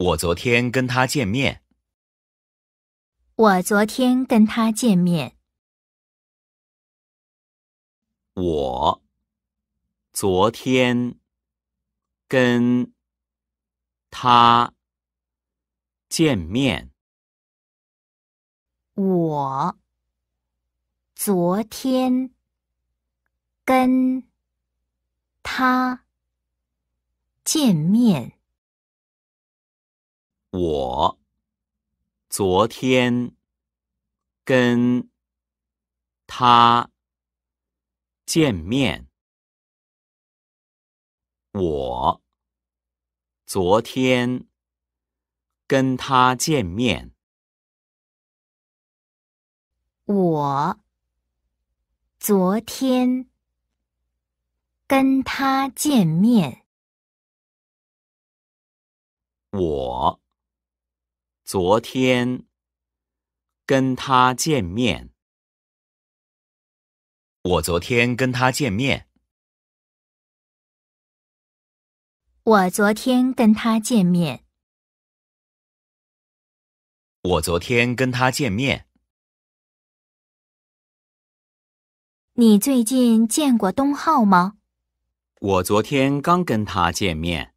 我昨天跟他见面。我昨天跟他见面。我昨天跟他见面。我昨天跟他见面。我昨天跟他见面。我昨天跟他见面。我昨天跟他见面。我。昨天跟他见面。我昨天跟他见面。我昨天跟他见面。我昨天跟他见面。你最近见过东浩吗？我昨天刚跟他见面。